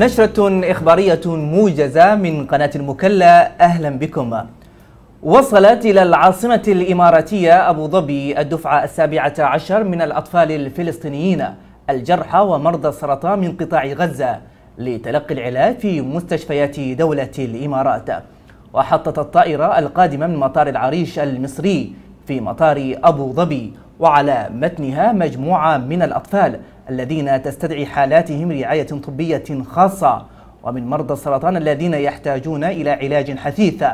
نشرة إخبارية موجزة من قناة المكلا أهلا بكم وصلت إلى العاصمة الإماراتية أبو ظبي الدفعة السابعة عشر من الأطفال الفلسطينيين الجرحى ومرضى السرطان من قطاع غزة لتلقي العلاج في مستشفيات دولة الإمارات وحطت الطائرة القادمة من مطار العريش المصري في مطار أبو ظبي وعلى متنها مجموعة من الأطفال الذين تستدعي حالاتهم رعاية طبية خاصة ومن مرضى السرطان الذين يحتاجون إلى علاج حثيث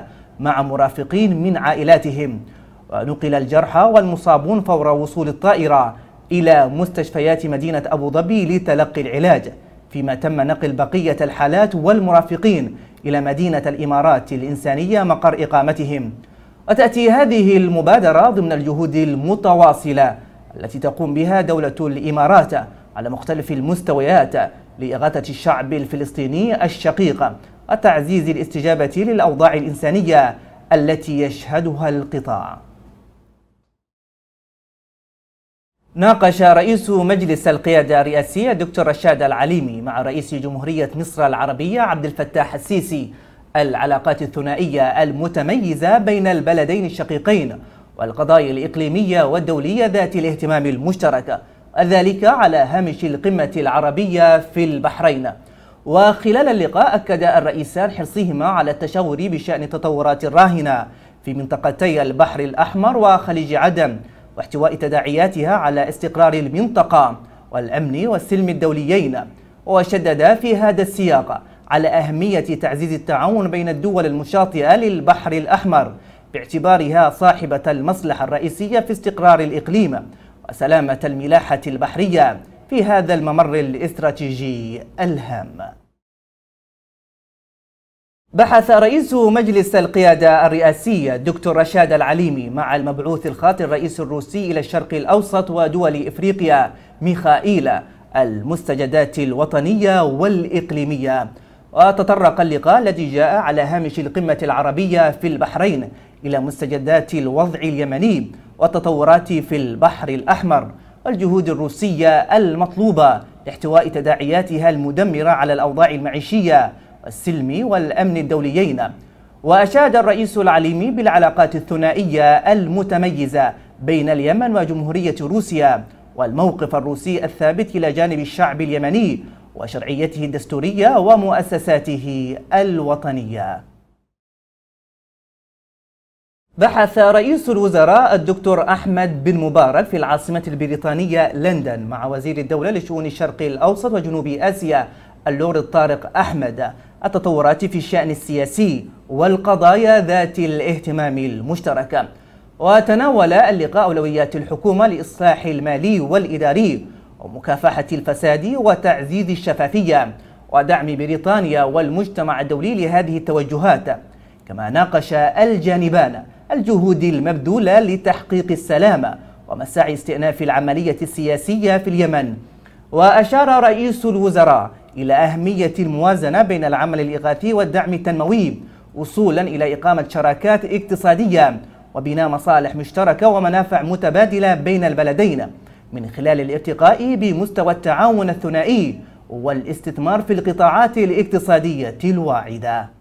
مع مرافقين من عائلاتهم ونقل الجرحى والمصابون فور وصول الطائرة إلى مستشفيات مدينة أبو ظبي لتلقي العلاج فيما تم نقل بقية الحالات والمرافقين إلى مدينة الإمارات الإنسانية مقر إقامتهم وتأتي هذه المبادرة ضمن الجهود المتواصلة التي تقوم بها دولة الإمارات على مختلف المستويات لإغاثة الشعب الفلسطيني الشقيق وتعزيز الاستجابة للأوضاع الإنسانية التي يشهدها القطاع ناقش رئيس مجلس القيادة الرئاسي الدكتور رشاد العليمي مع رئيس جمهورية مصر العربية عبد الفتاح السيسي العلاقات الثنائية المتميزة بين البلدين الشقيقين والقضايا الإقليمية والدولية ذات الاهتمام المشترك ذلك على هامش القمة العربية في البحرين وخلال اللقاء أكد الرئيسان حرصهما على التشاور بشأن التطورات الراهنة في منطقتي البحر الأحمر وخليج عدن واحتواء تداعياتها على استقرار المنطقة والأمن والسلم الدوليين وشدد في هذا السياق على أهمية تعزيز التعاون بين الدول المشاطئة للبحر الأحمر باعتبارها صاحبة المصلحة الرئيسية في استقرار الإقليم وسلامة الملاحة البحرية في هذا الممر الاستراتيجي الهام بحث رئيس مجلس القيادة الرئاسية الدكتور رشاد العليمي مع المبعوث الخاطي الرئيس الروسي إلى الشرق الأوسط ودول إفريقيا ميخائيل المستجدات الوطنية والإقليمية وتطرق اللقاء الذي جاء على هامش القمة العربية في البحرين إلى مستجدات الوضع اليمني والتطورات في البحر الأحمر والجهود الروسية المطلوبة لاحتواء تداعياتها المدمرة على الأوضاع المعيشية والسلم والأمن الدوليين وأشاد الرئيس العليمي بالعلاقات الثنائية المتميزة بين اليمن وجمهورية روسيا والموقف الروسي الثابت إلى جانب الشعب اليمني وشرعيته الدستورية ومؤسساته الوطنية بحث رئيس الوزراء الدكتور أحمد بن مبارك في العاصمة البريطانية لندن مع وزير الدولة لشؤون الشرق الأوسط وجنوب آسيا اللورد طارق أحمد التطورات في الشأن السياسي والقضايا ذات الاهتمام المشترك وتناول اللقاء أولويات الحكومة لإصلاح المالي والإداري ومكافحة الفساد وتعزيز الشفافية ودعم بريطانيا والمجتمع الدولي لهذه التوجهات كما ناقش الجانبان الجهود المبذولة لتحقيق السلام ومساعي استئناف العملية السياسية في اليمن وأشار رئيس الوزراء إلى أهمية الموازنة بين العمل الإغاثي والدعم التنموي وصولا إلى إقامة شراكات اقتصادية وبناء مصالح مشتركة ومنافع متبادلة بين البلدين من خلال الارتقاء بمستوى التعاون الثنائي والاستثمار في القطاعات الاقتصادية الواعدة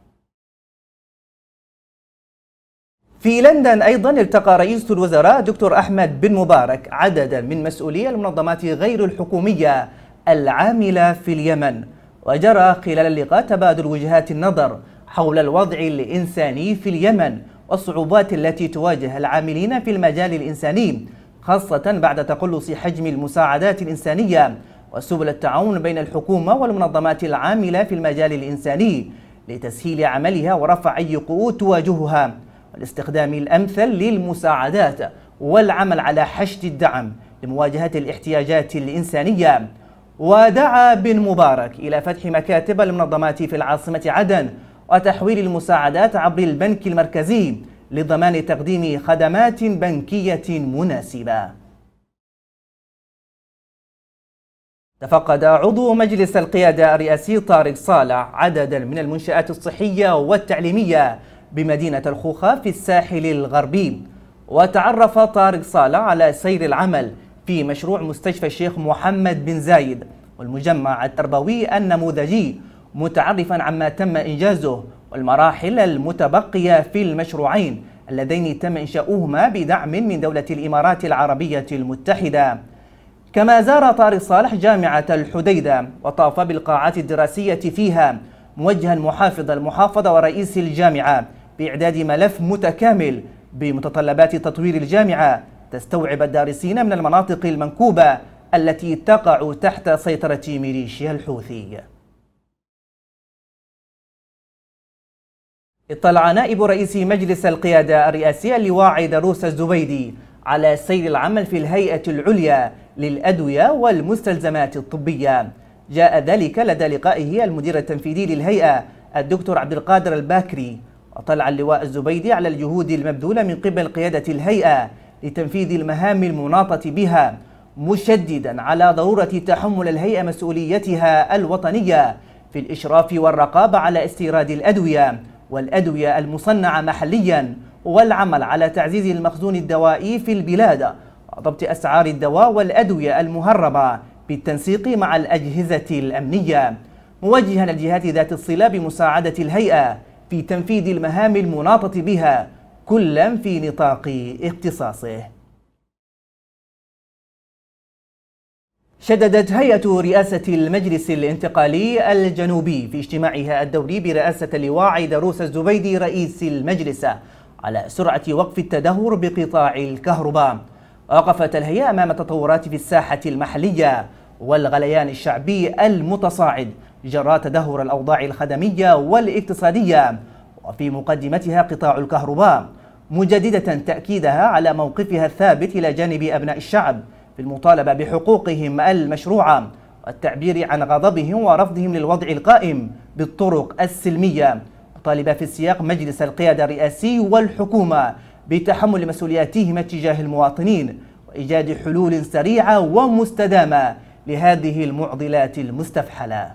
في لندن أيضا التقى رئيس الوزراء دكتور أحمد بن مبارك عددا من مسؤولي المنظمات غير الحكومية العاملة في اليمن وجرى خلال اللقاء تبادل وجهات النظر حول الوضع الإنساني في اليمن والصعوبات التي تواجه العاملين في المجال الإنساني خاصة بعد تقلص حجم المساعدات الإنسانية وسبل التعاون بين الحكومة والمنظمات العاملة في المجال الإنساني لتسهيل عملها ورفع أي قوة تواجهها والاستخدام الأمثل للمساعدات والعمل على حشد الدعم لمواجهة الاحتياجات الإنسانية ودعا بن مبارك إلى فتح مكاتب المنظمات في العاصمة عدن وتحويل المساعدات عبر البنك المركزي لضمان تقديم خدمات بنكية مناسبة تفقد عضو مجلس القيادة الرئاسي طارق صالح عددا من المنشآت الصحية والتعليمية بمدينة الخوخة في الساحل الغربي وتعرف طارق صالة على سير العمل في مشروع مستشفى الشيخ محمد بن زايد والمجمع التربوي النموذجي متعرفا عما تم إنجازه والمراحل المتبقية في المشروعين اللذين تم إنشاؤهما بدعم من دولة الإمارات العربية المتحدة كما زار طارق صالح جامعة الحديدة وطاف بالقاعات الدراسية فيها موجها محافظ المحافظة ورئيس الجامعة بإعداد ملف متكامل بمتطلبات تطوير الجامعة تستوعب الدارسين من المناطق المنكوبة التي تقع تحت سيطرة ميليشيا الحوثي اطلع نائب رئيس مجلس القيادة الرئاسي اللواء دروس الزبيدي على سير العمل في الهيئة العليا للأدوية والمستلزمات الطبية جاء ذلك لدى لقائه المدير التنفيذي للهيئة الدكتور عبد القادر الباكري أطلع اللواء الزبيدي على الجهود المبذولة من قبل قيادة الهيئة لتنفيذ المهام المناطة بها مشددا على ضرورة تحمل الهيئة مسؤوليتها الوطنية في الإشراف والرقابة على استيراد الأدوية والأدوية المصنعة محليا والعمل على تعزيز المخزون الدوائي في البلاد وضبط أسعار الدواء والأدوية المهربة بالتنسيق مع الأجهزة الأمنية موجها الجهات ذات الصلة بمساعدة الهيئة في تنفيذ المهام المناطة بها كلا في نطاق اختصاصه شددت هيئة رئاسة المجلس الانتقالي الجنوبي في اجتماعها الدوري برئاسة اللواء دروس الزبيدي رئيس المجلس على سرعة وقف التدهور بقطاع الكهرباء وقفت الهيئة أمام تطورات في الساحة المحلية والغليان الشعبي المتصاعد جراء تدهور الأوضاع الخدمية والاقتصادية وفي مقدمتها قطاع الكهرباء مجددة تأكيدها على موقفها الثابت إلى جانب أبناء الشعب في المطالبة بحقوقهم المشروعة والتعبير عن غضبهم ورفضهم للوضع القائم بالطرق السلمية طالبة في السياق مجلس القيادة الرئاسي والحكومة بتحمل مسؤولياتهما تجاه المواطنين وإيجاد حلول سريعة ومستدامة لهذه المعضلات المستفحلة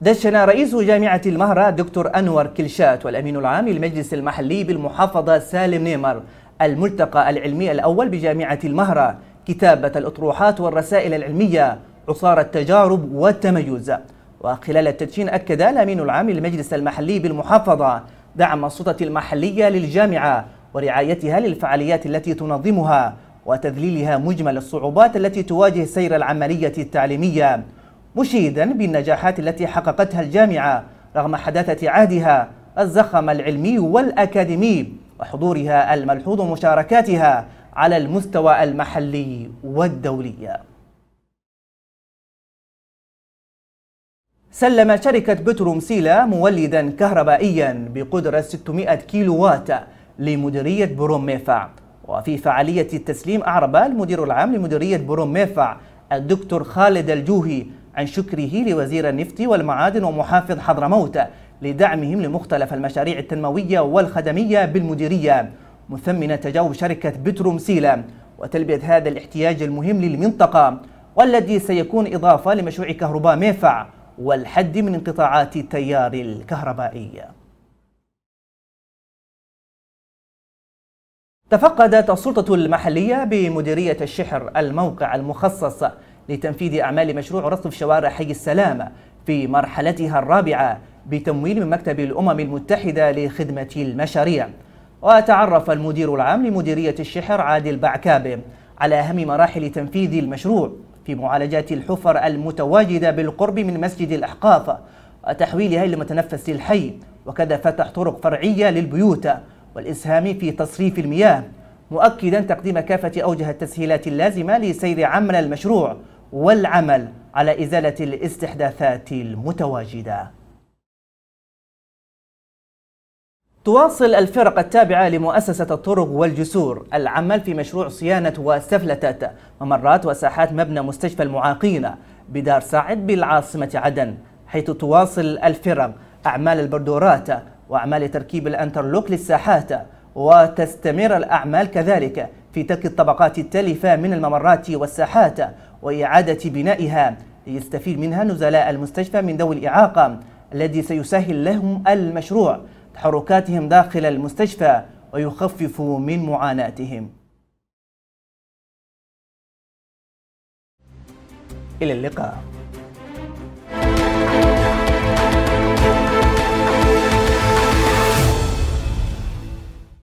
دشن رئيس جامعة المهرة دكتور أنور كلشات والأمين العام للمجلس المحلي بالمحافظة سالم نيمر الملتقى العلمي الأول بجامعة المهرة كتابة الأطروحات والرسائل العلمية عصارة التجارب والتميز وخلال التدشين أكد الأمين العام للمجلس المحلي بالمحافظة دعم السلطة المحلية للجامعة ورعايتها للفعاليات التي تنظمها وتذليلها مجمل الصعوبات التي تواجه سير العملية التعليمية مشيدا بالنجاحات التي حققتها الجامعة رغم حداثة عهدها الزخم العلمي والأكاديمي وحضورها الملحوظ مشاركاتها على المستوى المحلي والدولي سلم شركة بتروم سيلا مولدا كهربائيا بقدرة 600 كيلووات لمديرية بروميفا وفي فعالية التسليم أعرب المدير العام لمديرية بروميفع الدكتور خالد الجوهي عن شكره لوزير النفط والمعادن ومحافظ حضرموت لدعمهم لمختلف المشاريع التنموية والخدمية بالمديرية مثمنة تجاوب شركة بتروم سيلا وتلبية هذا الاحتياج المهم للمنطقة والذي سيكون إضافة لمشروع كهرباء ميفع والحد من انقطاعات التيار الكهربائي تفقدت السلطة المحلية بمديرية الشحر الموقع المخصص لتنفيذ أعمال مشروع رصف شوارع حي السلام في مرحلتها الرابعة بتمويل من مكتب الأمم المتحدة لخدمة المشاريع وتعرف المدير العام لمديرية الشحر عادل بعكابي على أهم مراحل تنفيذ المشروع في معالجات الحفر المتواجدة بالقرب من مسجد الأحقاف وتحويلها إلى متنفس الحي وكذا فتح طرق فرعية للبيوت والإسهام في تصريف المياه مؤكدا تقديم كافة أوجه التسهيلات اللازمة لسير عمل المشروع والعمل على إزالة الاستحداثات المتواجدة تواصل الفرق التابعة لمؤسسة الطرق والجسور العمل في مشروع صيانة وسفلتات ممرات وساحات مبنى مستشفى المعاقين بدار سعد بالعاصمة عدن حيث تواصل الفرق أعمال البردورات وأعمال تركيب الأنترلوك للساحات وتستمر الأعمال كذلك في ترك الطبقات التالفة من الممرات والساحات وإعادة بنائها ليستفيد منها نزلاء المستشفى من ذوي الإعاقة الذي سيسهل لهم المشروع تحركاتهم داخل المستشفى ويخفف من معاناتهم إلى اللقاء